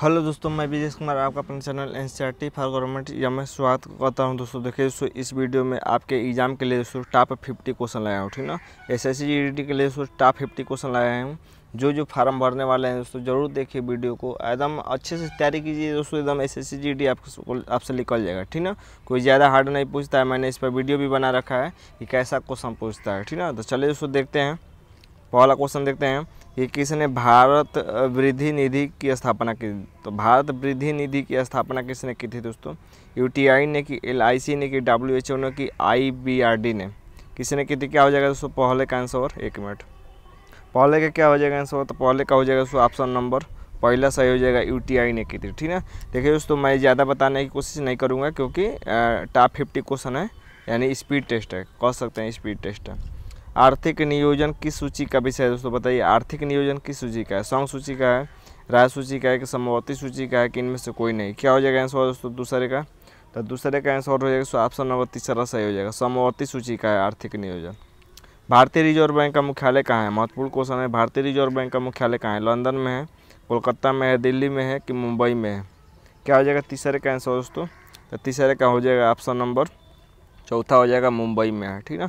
hello दोस्तों मैं विजेश कुमार आपका अपने channel N C R T for government या मैं स्वागत करता हूं दोस्तों देखिए दोस्तों इस वीडियो में आपके एग्जाम के लिए दोस्तों टॉप फिफ्टी क्वेश्चन लाया हूं ठीक ना एस एस e के लिए दोस्तों टॉप फिफ्टी क्वेश्चन लाया हूं जो जो फार्म भरने वाले हैं दोस्तों जरूर देखिए वीडियो को एकदम अच्छे से तैयारी कीजिए दोस्तों एकदम एस एस सी आपको आपसे निकल जाएगा ठीक ना कोई ज़्यादा हार्ड नहीं पूछता है मैंने इस पर वीडियो भी बना रखा है कि कैसा क्वेश्चन पूछता है ठीक ना तो चलिए दोस्तों देखते हैं पहला क्वेश्चन देखते हैं कि किसने भारत वृद्धि निधि की स्थापना की तो भारत वृद्धि निधि की स्थापना किसने की थी दोस्तों यूटीआई ने की एलआईसी ने की डब्ल्यूएचओ ने की आईबीआरडी ने किसने की थी क्या हो जाएगा दोस्तों पहले का आंसर एक मिनट पहले का क्या हो जाएगा आंसर तो पहले का हो जाएगा दोस्तों ऑप्शन नंबर पहला सही हो जाएगा यू ने की थी ठीक है देखिए दोस्तों मैं ज़्यादा बताने की कोशिश नहीं करूँगा क्योंकि टॉप फिफ्टी क्वेश्चन है यानी स्पीड टेस्ट है कह सकते हैं स्पीड टेस्ट है आर्थिक नियोजन किस सूची का विषय है दोस्तों बताइए आर्थिक नियोजन किस सूची का है संघ सूची का है राय सूची का है कि समवर्ती सूची का है कि इनमें से कोई नहीं क्या हो जाएगा आंसर दोस्तों दूसरे का तो दूसरे का आंसर हो जाएगा ऑप्शन नंबर तीसरा सही हो जाएगा समवर्ती सूची का है आर्थिक नियोजन भारतीय रिजर्व बैंक का मुख्यालय कहाँ है महत्वपूर्ण क्वेश्चन है भारतीय रिजर्व बैंक का मुख्यालय कहाँ है लंदन में है कोलकाता में है दिल्ली में है कि मुंबई में है क्या हो जाएगा तीसरे का आंसर दोस्तों तो तीसरे का हो जाएगा ऑप्शन नंबर चौथा हो जाएगा मुंबई में है ठीक है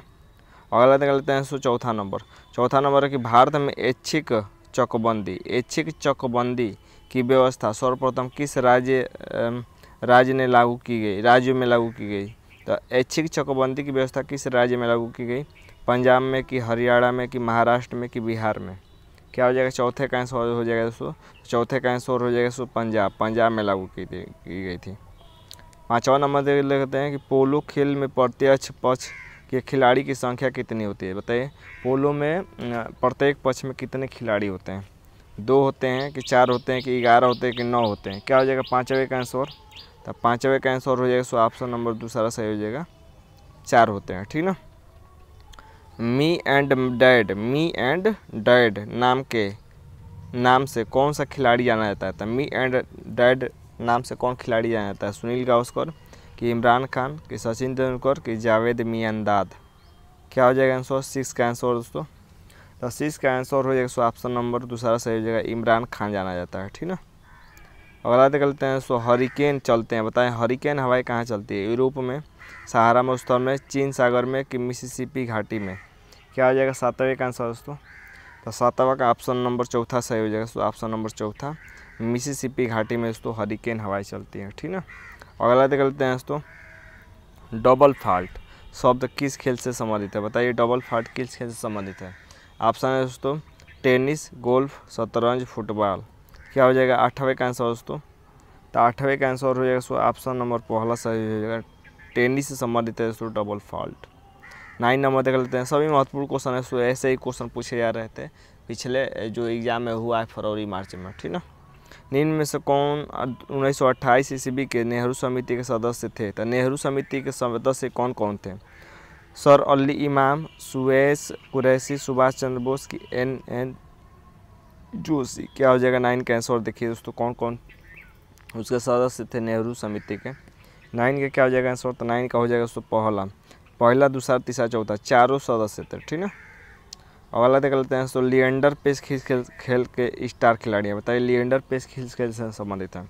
अगला देख लेते हैं सो चौथा नंबर चौथा नंबर है कि भारत में ऐच्छिक चकबंदी ऐच्छिक चकबंदी की व्यवस्था सर्वप्रथम किस राज्य राज्य ने लागू की गई राज्यों में लागू की गई तो ऐच्छिक चकबंदी की व्यवस्था किस राज्य में लागू की गई पंजाब में कि हरियाणा में कि महाराष्ट्र में कि बिहार में क्या हो जाएगा चौथे का आंसर हो जाएगा दोस्तों चौथे का आंसर हो जाएगा दोस्तों पंजाब पंजाब में लागू की, की गई थी पाँचवा नंबर देख लेते हैं कि पोलो खेल में प्रत्यक्ष पक्ष कि खिलाड़ी की संख्या कितनी होती है बताइए पोलो में प्रत्येक पक्ष में कितने खिलाड़ी होते हैं दो होते हैं कि चार होते हैं कि ग्यारह होते हैं कि नौ होते हैं क्या हो जाएगा पाँचवें का आंसर तो पाँचवें का आंसर हो जाएगा सो ऑप्शन नंबर दूसरा सही हो जाएगा चार होते हैं ठीक ना me and dad me and dad नाम के नाम से कौन सा खिलाड़ी जाना जाता है तो मी एंड डैड नाम से कौन खिलाड़ी जाना जाता है सुनील गावस्कर कि इमरान खान कि सचिन तेंदुलकर कि जावेद मियांदाद क्या हो जाएगा आंसर सिक्स का आंसर दोस्तों तो सिक्स का आंसर हो जाएगा सो ऑप्शन नंबर दूसरा सही हो जाएगा इमरान खान जाना जाता है ठीक ना अगला देख लेते हैं सो हरिकेन चलते हैं बताएं हरिकेन हवाई कहाँ चलती है यूरोप में सहारा मरुस्थल में चीन सागर में कि मिसिसिपी घाटी में क्या हो जाएगा सातवें का आंसर दोस्तों तो सातवा का ऑप्शन नंबर चौथा सही हो जाएगा सो ऑप्शन नंबर चौथा मिसिसिपी घाटी में दोस्तों हरिकेन हवाई चलती है ठीक ना अगला देख लेते हैं दोस्तों डबल फाल्ट शब्द किस खेल से संबंधित है बताइए डबल फाल्ट किस खेल से संबंधित है ऑप्शन है दोस्तों टेनिस गोल्फ शतरंज फुटबॉल क्या हो जाएगा आठवें का आंसर दोस्तों तो आठवें का आंसर हो जाएगा ऑप्शन नंबर पहला सही हो जाएगा टेनिस से संबंधित है दोस्तों डबल फॉल्ट नाइन नंबर देख लेते हैं सभी महत्वपूर्ण क्वेश्चन है ऐसे ही क्वेश्चन पूछे जा रहे थे पिछले जो एग्ज़ाम में हुआ है फरवरी मार्च में ठीक ना निम्न में से कौन उन्नीस सौ ईस्वी के नेहरू समिति के सदस्य थे तो नेहरू समिति के सदस्य कौन कौन थे सर अली इमाम सुवेश कुरैसी सुभाष चंद्र बोस की एन एन जोशी क्या हो जाएगा नाइन का आंसर देखिए दोस्तों कौन कौन उसके सदस्य थे नेहरू समिति के नाइन का क्या हो जाएगा आंसर तो नाइन का हो जाएगा दोस्तों पहला पहला दूसरा तीसरा चौथा चारों सदस्य थे ठीक है अगला देख लेते हैं तो लिएंडर पेस खींच खेल खेल के स्टार खिलाड़ी है बताइए लिएंडर पेस खेल खेल से संबंधित है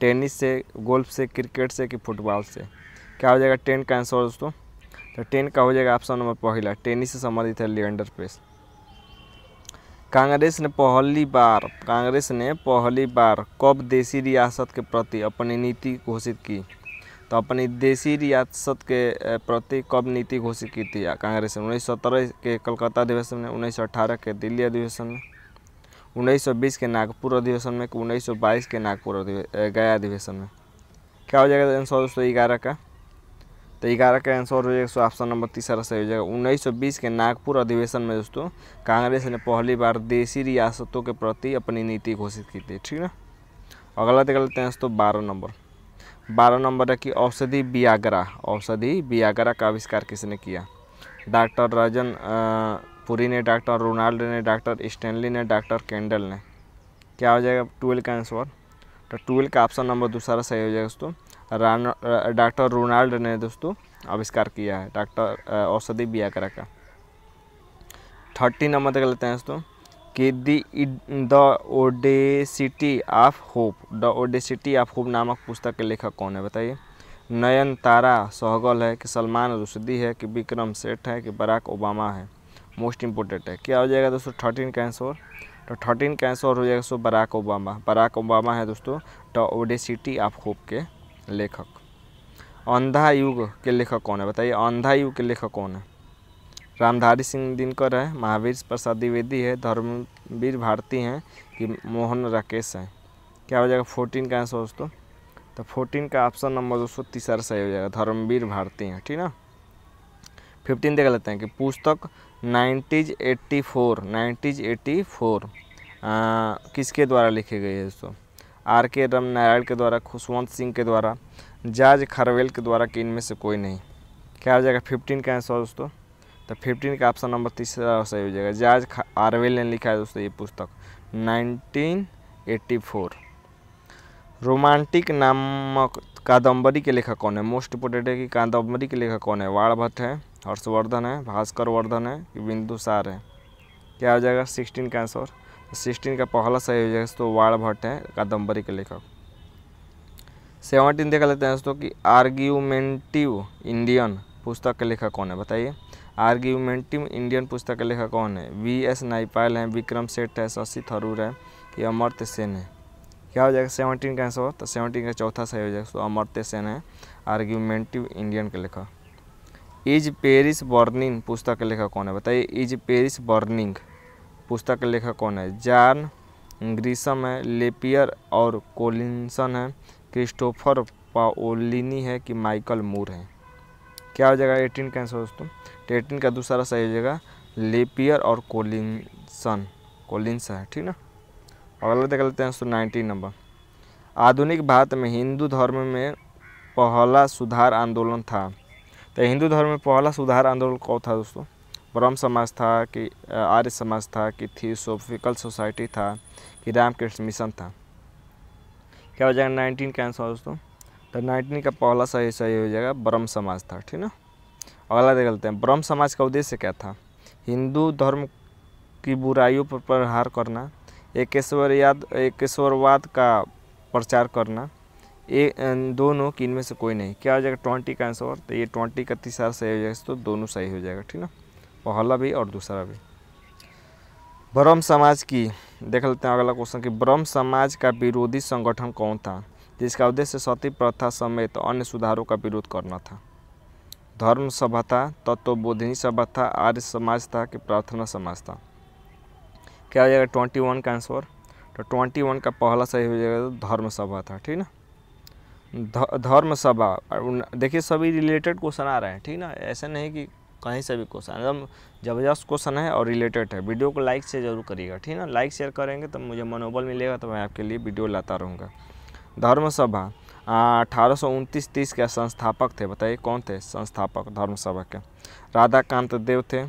टेनिस से गोल्फ से क्रिकेट से कि फुटबॉल से क्या हो जाएगा टेन का आंसर दोस्तों तो टेन का हो जाएगा ऑप्शन नंबर पहला टेनिस से संबंधित है लिएंडर पेस कांग्रेस ने पहली बार कांग्रेस ने पहली बार कब देसी रियासत के प्रति अपनी नीति घोषित की तो अपनी देशी रियासत के प्रति कब नीति घोषित की थी कांग्रेस ने उन्नीस के कलकत्ता अधिवेशन में उन्नीस के दिल्ली अधिवेशन में उन्नीस के नागपुर अधिवेशन में उन्नीस के नागपुर गया अधिवेशन में क्या हो जाएगा आंसर दोस्तों ग्यारह का तो ग्यारह का आंसर हो जाएगा ऑप्शन नंबर तीसरा सही हो जाएगा 1920 के नागपुर अधिवेशन में दोस्तों कांग्रेस ने पहली बार देशी रियासतों के प्रति अपनी नीति घोषित की थी ठीक है अगला गलत गलत हैं दोस्तों बारह नंबर बारह नंबर है कि औषधि बियागरा औषधि बियागरा का आविष्कार किसने किया डॉक्टर राजन पुरी ने डॉक्टर रोनाल्ड ने डॉक्टर स्टैनली ने डॉक्टर कैंडल ने क्या हो जाएगा ट्वेल्व का आंसर तो ट्वेल्व का ऑप्शन नंबर दूसरा सही हो जाएगा दोस्तों रान डॉक्टर रोनाल्ड ने दोस्तों आविष्कार किया है डॉक्टर औषधि बियागरा का थर्टी नंबर तक लेते हैं दोस्तों कि the the audacity of hope the audacity of hope नामक पुस्तक के लेखक कौन है बताइए नयन तारा सहगल है कि सलमान रुशदी है कि विक्रम सेठ है कि बराक ओबामा है मोस्ट इम्पोर्टेंट है क्या हो जाएगा दोस्तों थर्टीन का आंसर तो थर्टीन का आंसर हो जाएगा दोस्तों बराक ओबामा बराक ओबामा है दोस्तों द ओडेसिटी ऑफ होप के लेखक अंधा युग के लेखक कौन है बताइए अंधा युग के लेखक कौन है रामधारी सिंह दिनकर है महावीर प्रसाद द्विवेदी है धर्मवीर भारती हैं कि मोहन राकेश हैं क्या हो जाएगा फोर्टीन का आंसर दोस्तों तो फोर्टीन का ऑप्शन नंबर दोस्तों तीसरा सही हो जाएगा धर्मवीर भारती हैं ठीक ना फिफ्टीन देख लेते हैं कि पुस्तक nineteen eighty four nineteen eighty four किसके द्वारा लिखी गई है दोस्तों आर के रामनारायण नारायण के द्वारा खुशवंत सिंह के द्वारा जाज खरवेल के द्वारा कि इनमें से कोई नहीं क्या हो जाएगा फिफ्टीन का आंसर दोस्तों तो फिफ्टीन का ऑप्शन नंबर तीसरा सही हो जाएगा जॉर्ज आरवेल ने लिखा है दोस्तों ये पुस्तक 1984 रोमांटिक नामक कादम्बरी के लेखक कौन है मोस्ट इम्पोर्टेंट कि कादम्बरी के लेखक कौन है वाणभट्ट है हर्षवर्धन है भास्कर वर्धन है बिंदुसार है क्या हो जाएगा सिक्सटीन का आंसर सिक्सटीन का पहला सही हो जाएगा दोस्तों वाणभट्ट है कादम्बरी के लेखक सेवनटीन देख लेते हैं दोस्तों कि आर्ग्यूमेंटिव इंडियन पुस्तक के लेखक कौन है बताइए आर्ग्यूमेंटिव इंडियन पुस्तक का लेखक कौन है वी एस नाइपाल हैं विक्रम सेठ है शशि थरूर है कि अमर्त्य सेन है क्या हो जाएगा सेवनटीन का आंसर तो सेवनटीन का चौथा सही हो जाएगा सो अमर्त्य सेन है आर्ग्यूमेंटिव इंडियन का लेखक इज पेरिस बर्निंग पुस्तक का लेखक कौन है बताइए इज पेरिस बर्निंग पुस्तक का लेखक कौन है जान ग्रीसम है लेपियर और कोलिंसन है क्रिस्टोफर पाओलिनी है कि माइकल मूर है क्या हो जाएगा एटीन का आंसर दोस्तों तो एटीन का दूसरा सही हो जाएगा लेपियर और कोलिनसन कोलिनसा है ठीक ना और अगला देख लेते हैं दोस्तों नाइनटीन नंबर आधुनिक भारत में हिंदू धर्म में पहला सुधार आंदोलन था तो हिंदू धर्म में पहला सुधार आंदोलन कौन था दोस्तों ब्रह्म समाज था कि आर्य समाज था कि थियोसोफिकल सोसाइटी था कि रामकृष्ण मिशन था क्या हो जाएगा नाइनटीन का आंसर दोस्तों तो नाइनटीन का पहला सही सही हो जाएगा ब्रह्म समाज था ठीक ना अगला देख लेते हैं ब्रह्म समाज का उद्देश्य क्या था हिंदू धर्म की बुराइयों पर प्रहार करना एकेश्वर याद एकेश्वरवाद का प्रचार करना ए दोनों की इनमें से कोई नहीं क्या हो जाएगा ट्वेंटी का आंसर तो ये ट्वेंटी का तीसरा सही हो जाएगा तो दोनों सही हो जाएगा ठीक ना पहला भी और दूसरा भी ब्रह्म समाज की देख लेते हैं अगला क्वेश्चन कि ब्रह्म समाज का विरोधी संगठन कौन था जिसका उद्देश्य सती प्रथा समेत अन्य सुधारों का विरोध करना था धर्म सभा तत्वबोधिनी सभा था आर्य समाज था कि प्रार्थना समाज था क्या हो जाएगा ट्वेंटी वन का आंसर तो ट्वेंटी वन का पहला सही हो जाएगा तो धर्म सभा था ठीक ना धर्म सभा देखिए सभी रिलेटेड क्वेश्चन आ रहे हैं ठीक ना ऐसा नहीं कि कहीं से भी क्वेश्चन एकदम ज़बरदस्त क्वेश्चन है और रिलेटेड है वीडियो को लाइक से जरूर करिएगा ठीक ना लाइक शेयर करेंगे तो मुझे मनोबल मिलेगा तो मैं आपके लिए वीडियो लाता रहूँगा धर्मसभा अठारह सौ उनतीस तीस के संस्थापक थे बताइए कौन थे संस्थापक धर्मसभा के राधाकांत देव थे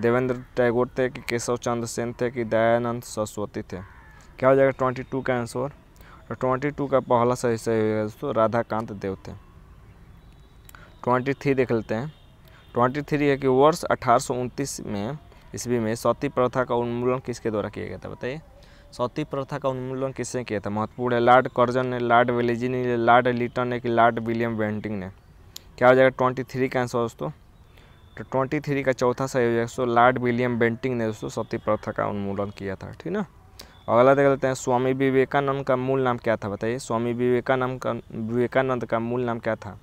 देवेंद्र टैगोर थे कि केशव चंद्र सेन थे कि दयानंद सरस्वती थे क्या हो जाएगा ट्वेंटी टू का आंसर तो ट्वेंटी टू का पहला सही सही होगा दोस्तों राधाकांत देव थे ट्वेंटी थ्री देख लेते हैं ट्वेंटी थ्री है कि वर्ष अठारह में ईस्वी में सती प्रथा का उन्मूलन किसके द्वारा किया गया था बताइए सती प्रथा का उन्मूलन किसने किया था महत्वपूर्ण है लार्ड कर्जन ने लॉर्ड वेलेजिनी ने लॉर्ड लिटन ने कि लॉर्ड विलियम बेंटिंग ने क्या हो जाएगा ट्वेंटी थ्री का आंसर दोस्तों तो ट्वेंटी थ्री का चौथा सही हो जाएगा दोस्तों लॉर्ड विलियम बेंटिंग ने दोस्तों सती प्रथा का उन्मूलन किया था ठीक ना अगला देख लेते हैं स्वामी विवेकानंद का मूल नाम क्या था बताइए स्वामी विवेकानंद का विवेकानंद का मूल नाम क्या था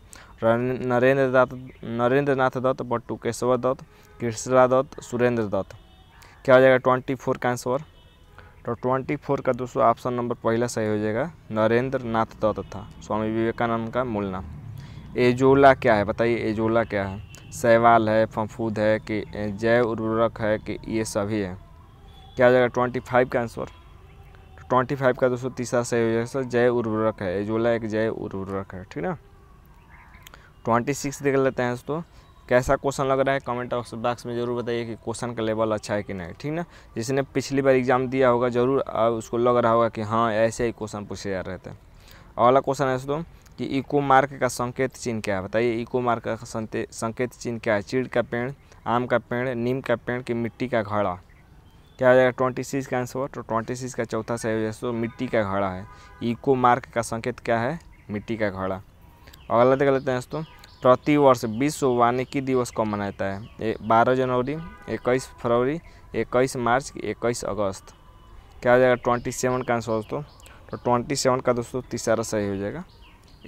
नरेंद्र दत्त नरेंद्र नाथ दत्त केशव दत्त कृष्णा दत्त सुरेंद्र दत्त क्या हो जाएगा ट्वेंटी फोर का आंसर तो ट्वेंटी फोर का दोस्तों ऑप्शन नंबर पहला सही हो जाएगा नरेंद्र नाथ दत्त था स्वामी विवेकानंद का मूल नाम एजोला क्या है बताइए एजोला क्या है सहवाल है फफूद है कि जैव उर्वरक है कि ये सभी है क्या हो जाएगा ट्वेंटी फाइव का आंसर तो ट्वेंटी फाइव का दोस्तों तीसरा सही हो जाएगा सर जैव उर्वरक है एजोला एक जैव उर्वरक है ठीक ना ट्वेंटी सिक्स देख लेते हैं दोस्तों कैसा क्वेश्चन लग रहा है कमेंट बॉक्स में ज़रूर बताइए कि क्वेश्चन का लेवल अच्छा है कि नहीं ठीक ना जिसने पिछली बार एग्जाम दिया होगा ज़रूर उसको लग रहा होगा कि हाँ ऐसे ही क्वेश्चन पूछे जा रहे थे अगला क्वेश्चन है दोस्तों कि इको मार्क का संकेत चिन्ह क्या है बताइए इको मार्क का संकेत चिन्ह क्या है चीड़ का पेड़ आम का पेड़ नीम का पेड़ कि मिट्टी का घड़ा क्या हो जाएगा ट्वेंटी सिक्स का आंसर तो ट्वेंटी सिक्स का चौथा सही तो मिट्टी का घड़ा है इको मार्क का संकेत क्या है मिट्टी का घड़ा अगला देख लेते हैं दोस्तों प्रतिवर्ष विश्व वानिकी दिवस कब मनाता है बारह जनवरी इक्कीस फरवरी इक्कीस मार्च इक्कीस अगस्त क्या हो जाएगा ट्वेंटी सेवन का आंसर दोस्तों तो ट्वेंटी सेवन का दोस्तों तीसरा सही हो जाएगा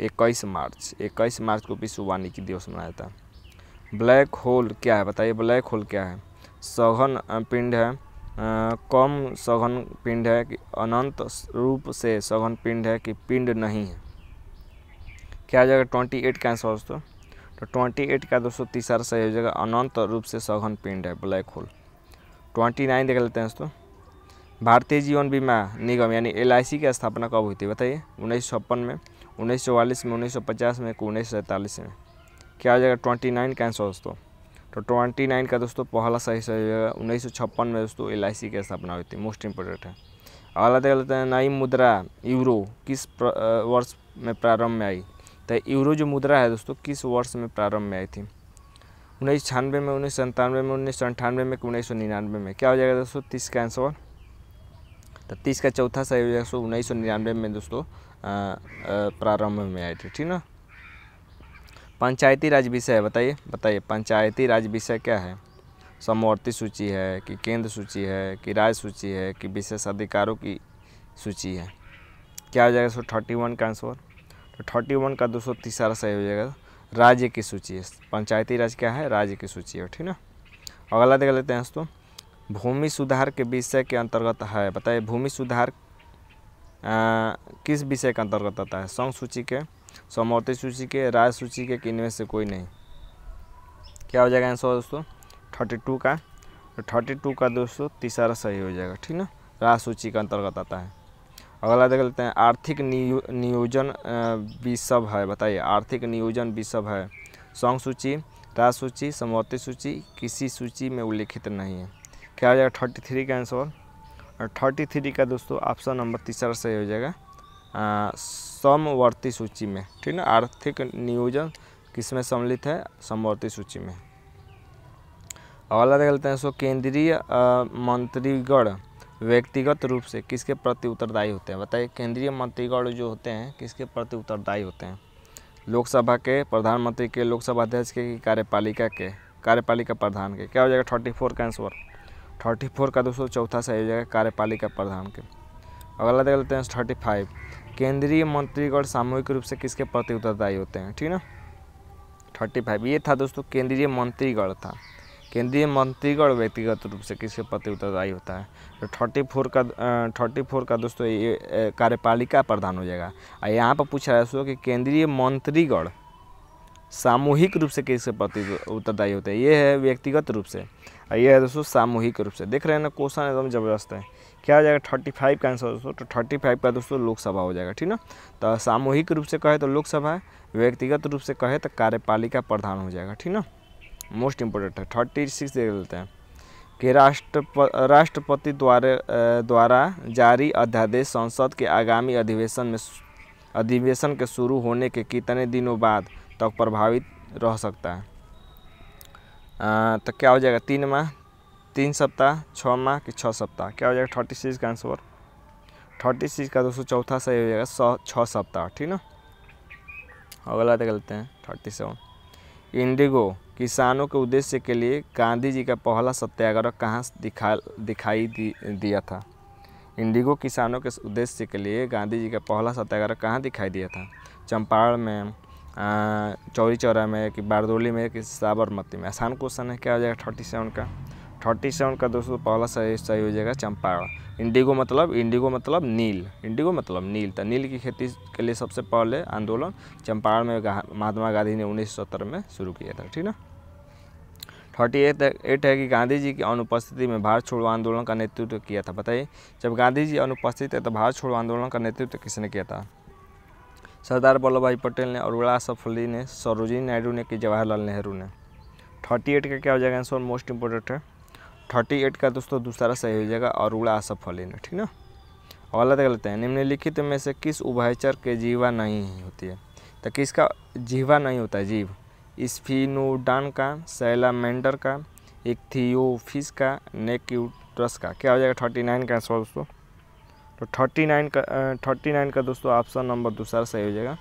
इक्कीस मार्च इक्कीस मार्च को विश्व वानिकी दिवस मनाया है ब्लैक होल क्या है बताइए ब्लैक होल क्या है सघन पिंड है कम सघन पिंड है कि अनंत रूप से सघन पिंड है कि पिंड नहीं है क्या आ जाएगा ट्वेंटी एट का आंसर दोस्तों तो ट्वेंटी एट का दोस्तों तीसरा सही हो जाएगा अनंत रूप से सघन पिंड है ब्लैक होल ट्वेंटी नाइन देख लेते हैं दोस्तों भारतीय जीवन बीमा निगम यानी एल की स्थापना कब हुई थी बताइए उन्नीस में उन्नीस में उन्नीस में उन्नीस में क्या हो जाएगा ट्वेंटी नाइन का आंसर दोस्तों तो ट्वेंटी नाइन का दोस्तों पहला सही सही हो जाएगा उन्नीस में दोस्तों एल की स्थापना हुई थी मोस्ट इम्पोर्टेंट है अगला देख लेते हैं नई मुद्रा यूरो किस वर्ष में प्रारंभ में आई तो यूरो जो मुद्रा है दोस्तों किस वर्ष में प्रारंभ में आई थी उन्नीस छियानवे में उन्नीस सौ सन्तानवे में उन्नीस सौ अंठानवे में उन्नीस सौ निन्यानवे में क्या हो जाएगा दोस्तों तीस का आंसर तो तीस का चौथा सही हो जाएगा दोस्तों उन्नीस सौ निन्यानवे में दोस्तों प्रारंभ में आई थी ठीक ना पंचायती राज विषय है बताइए बताइए पंचायती राज विषय क्या है समवर्ती सूची है कि केंद्र सूची है कि राज्य सूची है कि विशेष अधिकारों की सूची है क्या हो जाएगा दोस्तों थर्टी वन का आंसर तो थर्टी वन का दो सौ तीसरा सही हो जाएगा राज्य की सूची पंचायती राज क्या है राज्य की सूची है ठीक ना अगला देख लेते हैं दोस्तों भूमि सुधार के विषय के अंतर्गत है बताइए भूमि सुधार आ, किस विषय के अंतर्गत आता है संघ सूची के समौती सूची के राज सूची के कि इनमें से कोई नहीं क्या हो जाएगा आंसर दोस्तों थर्टी टू का थर्टी टू का दोस्तों तीसरा सही हो जाएगा ठीक ना राज सूची के अंतर्गत आता है अगला देख लेते हैं आर्थिक नियोजन भी सब है बताइए आर्थिक नियोजन भी सब है संघ सूची राज सूची समवर्ती सूची किसी सूची में उल्लेखित नहीं है क्या हो जाएगा थर्टी थ्री का आंसर थर्टी थ्री का दोस्तों ऑप्शन नंबर तीसरा सही हो जाएगा समवर्ती सूची में ठीक ना आर्थिक नियोजन किस में सम्मिलित है समवर्ती सूची में अगला देख लेते हैं सो केंद्रीय मंत्रीगढ़ व्यक्तिगत रूप से किसके प्रति उत्तरदायी होते हैं बताइए केंद्रीय मंत्रीगण जो होते हैं किसके प्रति उत्तरदायी होते हैं लोकसभा के प्रधानमंत्री के लोकसभा अध्यक्ष के कार्यपालिका के कार्यपालिका प्रधान के क्या हो जाएगा थर्टी फोर का आंसर थर्टी फोर का दोस्तों चौथा सही हो जाएगा कार्यपालिका प्रधान के अगला देख लेते हैं थर्टी फाइव केंद्रीय मंत्रीगण सामूहिक रूप से किसके प्रति उत्तरदायी होते हैं ठीक है ना थर्टी फाइव ये था दोस्तों केंद्रीय मंत्रीगण था केंद्रीय मंत्रीगण व्यक्तिगत रूप से किसके प्रति उत्तरदायी होता है तो थर्टी फोर का थर्टी फोर का दोस्तों ये कार्यपालिका प्रधान हो जाएगा और यहाँ पर पूछा है दोस्तों कि केंद्रीय मंत्रीगण सामूहिक रूप से किसके प्रति उत्तरदायी होते हैं ये है व्यक्तिगत रूप से और ये है दोस्तों सामूहिक रूप से देख रहे हैं ना क्वेश्चन एकदम ज़बरदस्त है क्या हो जाएगा थर्टी फाइव का आंसर दोस्तों तो थर्टी फाइव का दोस्तों लोकसभा हो जाएगा ठीक ना तो सामूहिक रूप से कहे तो लोकसभा व्यक्तिगत रूप से कहे तो कार्यपालिका प्रधान हो जाएगा ठीक ना मोस्ट इम्पोर्टेंट है थर्टी सिक्स देख लेते हैं कि राष्ट्रप राष्ट्रपति द्वारा द्वारा जारी अध्यादेश संसद के आगामी अधिवेशन में अधिवेशन के शुरू होने के कितने दिनों बाद तक तो प्रभावित रह सकता है आ, तो क्या हो जाएगा तीन माह तीन सप्ताह छः माह कि छः सप्ताह क्या हो जाएगा थर्टी सिक्स का आंसर थर्टी सिक्स का दोस्तों चौथा सही हो जाएगा छः सप्ताह ठीक ना अगला देख लेते हैं थर्टी सेवन इंडिगो किसानों के उद्देश्य के लिए गांधी जी का पहला सत्याग्रह कहाँ दिखा दिखाई दि, दिया था इंडिगो किसानों के उद्देश्य के लिए गांधी जी का पहला सत्याग्रह कहाँ दिखाई दिया था चंपारण में चौरी चौरा में कि बारदोली में कि साबरमती में आसान क्वेश्चन है क्या हो जाएगा थर्टी सेवन का थर्टी सेवन का दोस्तों पहला सही सही हो जाएगा चंपारण इंडिगो मतलब इंडिगो मतलब नील इंडिगो मतलब नील तो नील की खेती के लिए सबसे पहले आंदोलन चंपारण में महात्मा गांधी ने उन्नीस में शुरू किया था ठीक ना थर्टी एट एट है कि गांधी जी की अनुपस्थिति में भारत छोड़ो आंदोलन का नेतृत्व किया था बताइए जब गांधी जी अनुपस्थित है तो भारत छोड़ो आंदोलन का नेतृत्व किसने किया था सरदार वल्लभ भाई पटेल ने अरुणा आसफ ने सरोजिनी नायडू ने कि जवाहरलाल नेहरू ने थर्टी एट का क्या हो जाएगा आंसर मोस्ट इंपॉर्टेंट है थर्टी एट का दोस्तों दूसरा सही हो जाएगा अरुणा आसफ अली ने ठीक ना और गलत गलत है निम्नलिखित में से किस उभयचर के जीवा नहीं होती है तो किसका जीवा नहीं होता है जीव स्फीनोडान का सैलामेंडर का एक थियोफिस का नेक्यूट्रस का क्या हो जाएगा थर्टी नाइन का आंसर दोस्तों तो थर्टी नाइन का थर्टी नाइन का दोस्तों ऑप्शन नंबर दूसरा सही हो जाएगा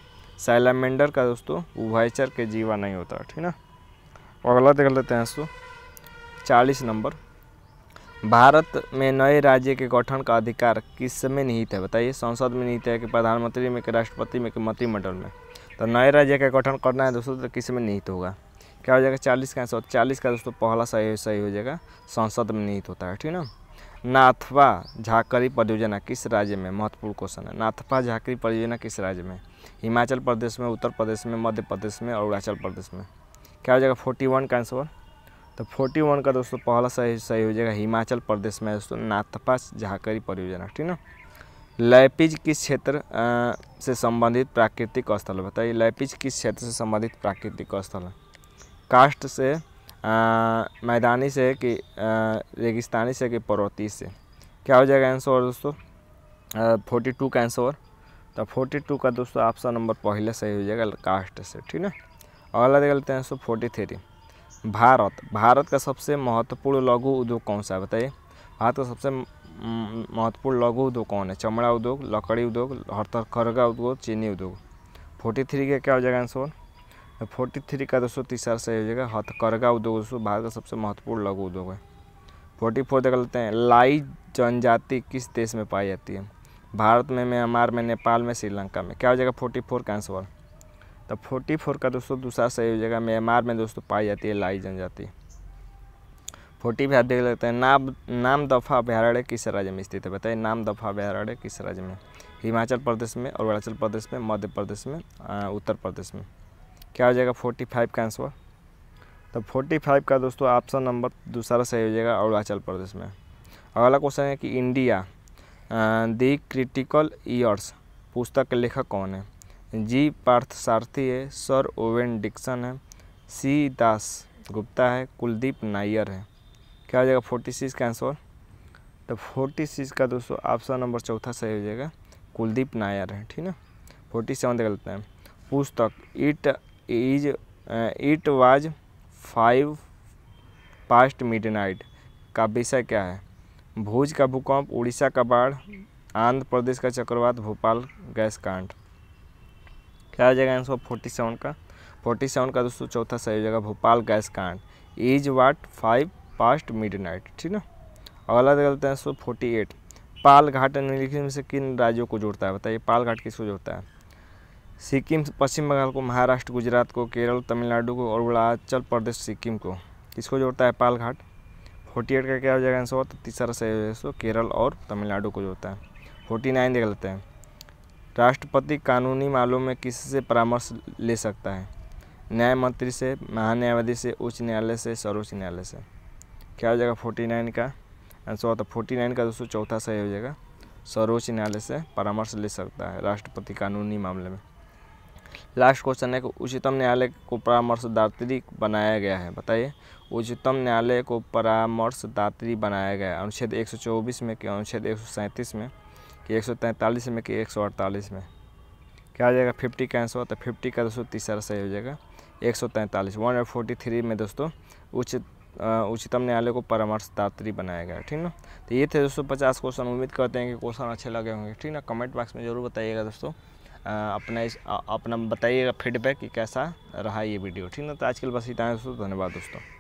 सैलामेंडर का दोस्तों उभयचर के जीवा नहीं होता ठीक ना अगला देख लेते हैं दोस्तों चालीस नंबर भारत में नए राज्य के गठन का अधिकार किस में निहित है बताइए संसद में निहित है कि प्रधानमंत्री में कि राष्ट्रपति में कि मंत्रिमंडल में तो नए राज्य का गठन करना है दोस्तों तो किस में निहित होगा क्या हो जाएगा चालीस का आंसर तो चालीस का दोस्तों पहला सही सही हो जाएगा संसद में निहित होता है ठीक ना नाथवा झाकरी परियोजना किस राज्य में महत्वपूर्ण क्वेश्चन है नाथवा झाकरी परियोजना किस राज्य में हिमाचल प्रदेश में उत्तर प्रदेश में मध्य प्रदेश में अरुणाचल प्रदेश में क्या हो जाएगा फोर्टी वन का आंसर तो फोर्टी वन का दोस्तों पहला सही सही हो जाएगा हिमाचल प्रदेश में दोस्तों नाथपा झाकरी परियोजना ठीक है ना लैपिज किस क्षेत्र से संबंधित प्राकृतिक स्थल बताइए लैपिज किस क्षेत्र से संबंधित प्राकृतिक स्थल है कास्ट से आ, मैदानी से कि रेगिस्तानी से कि पर्वती से क्या हो जाएगा आंसर दोस्तों फोर्टी टू का आंसर तो फोर्टी टू का दोस्तों ऑप्शन नंबर पहले सही हो जाएगा कास्ट से ठीक है अगला देख लेते हैं दोस्तों फोर्टी थ्री भारत भारत का सबसे महत्वपूर्ण लघु उद्योग कौन सा है बताइए भारत का सबसे महत्वपूर्ण लघु उद्योग कौन है चमड़ा उद्योग लकड़ी उद्योग खरगा उद्योग चीनी उद्योग फोर्टी थ्री का क्या हो जाएगा आंसर फोर्टी थ्री का दोस्तों तीसरा सही हो जाएगा हथकरघा उद्योग दोस्तों भारत का सबसे महत्वपूर्ण लघु उद्योग है फोर्टी फोर देख लेते हैं लाई जनजाति किस देश में पाई जाती है भारत में म्यांमार में नेपाल में श्रीलंका में क्या हो जाएगा फोर्टी फोर का आंसर तो फोर्टी फोर का दोस्तों दूसरा सही हो जाएगा म्यांमार में दोस्तों पाई जाती है लाई जनजाति फोर्टी भी आप देख लेते हैं नाम नाम दफ़ा अभ्यारण्य किस राज्य में स्थित है बताइए नाम दफ़ा अभ्यारण्य किस राज्य में हिमाचल प्रदेश में अरुणाचल प्रदेश में मध्य प्रदेश में उत्तर प्रदेश में क्या हो जाएगा फोर्टी फाइव का आंसर तो फोर्टी फाइव का दोस्तों ऑप्शन नंबर दूसरा सही हो जाएगा अरुणाचल प्रदेश में अगला क्वेश्चन है कि इंडिया दी क्रिटिकल ईयर्स पुस्तक के लेखक कौन है जी पार्थ सारथी है सर ओवेन डिक्सन है सी दास गुप्ता है कुलदीप नायर है क्या हो जाएगा फोर्टी सिक्स का आंसर तो फोर्टी सिक्स का दोस्तों ऑप्शन नंबर चौथा सही हो जाएगा कुलदीप नायर है ठीक ना फोर्टी सेवन देख लेते हैं पुस्तक it is it was five past midnight का विषय क्या है भोज का भूकंप उड़ीसा का बाढ़ आंध्र प्रदेश का चक्रवात भोपाल गैस कांड क्या हो जाएगा आंसर फोर्टी सेवन का फोर्टी सेवन का दोस्तों चौथा सही हो जाएगा भोपाल गैस कांड is what five past midnight ठीक ना अगला लेते हैं सो फोर्टी एट पाल घाट निम्नलिखित से किन राज्यों को जोड़ता है बताइए पाल घाट किसको जोड़ता है सिक्किम पश्चिम बंगाल को महाराष्ट्र गुजरात को केरल तमिलनाडु को और अरुणाचल प्रदेश सिक्किम को किसको जोड़ता है पाल घाट फोर्टी एट का क्या हो जाएगा आंसर तो तीसरा सही सो केरल और तमिलनाडु को जोड़ता है फोर्टी नाइन देख लेते हैं राष्ट्रपति कानूनी मामलों में किससे परामर्श ले सकता है न्याय मंत्री से महान्यायवादी से उच्च न्यायालय से सर्वोच्च न्यायालय से क्या हो जाएगा फोर्टी नाइन का आंसर होता तो फोर्टी नाइन का दोस्तों चौथा सही हो जाएगा सर्वोच्च न्यायालय से परामर्श ले सकता है राष्ट्रपति कानूनी मामले में लास्ट क्वेश्चन है कि उच्चतम न्यायालय को परामर्शदात्री बनाया गया है बताइए उच्चतम न्यायालय को परामर्शदात्री बनाया गया एक अनुच्छेद 124 में कि अनुच्छेद एक में कि 143 में कि 148 में क्या हो जाएगा 50 का आंसर होता है फिफ्टी का दोस्तों तीसरा सही हो जाएगा एक सौ तैंतालीस वन में दोस्तों उच्च उच्चतम न्यायालय को परामर्शदात्री बनाया गया ठीक ना तो ये थे दोस्तों पचास क्वेश्चन उम्मीद करते हैं कि क्वेश्चन अच्छे लगे होंगे ठीक ना कमेंट बॉक्स में ज़रूर बताइएगा दोस्तों अपना इस अपना बताइएगा फीडबैक कि कैसा रहा ये वीडियो ठीक ना तो आजकल बस इतना है दोस्तों धन्यवाद दोस्तों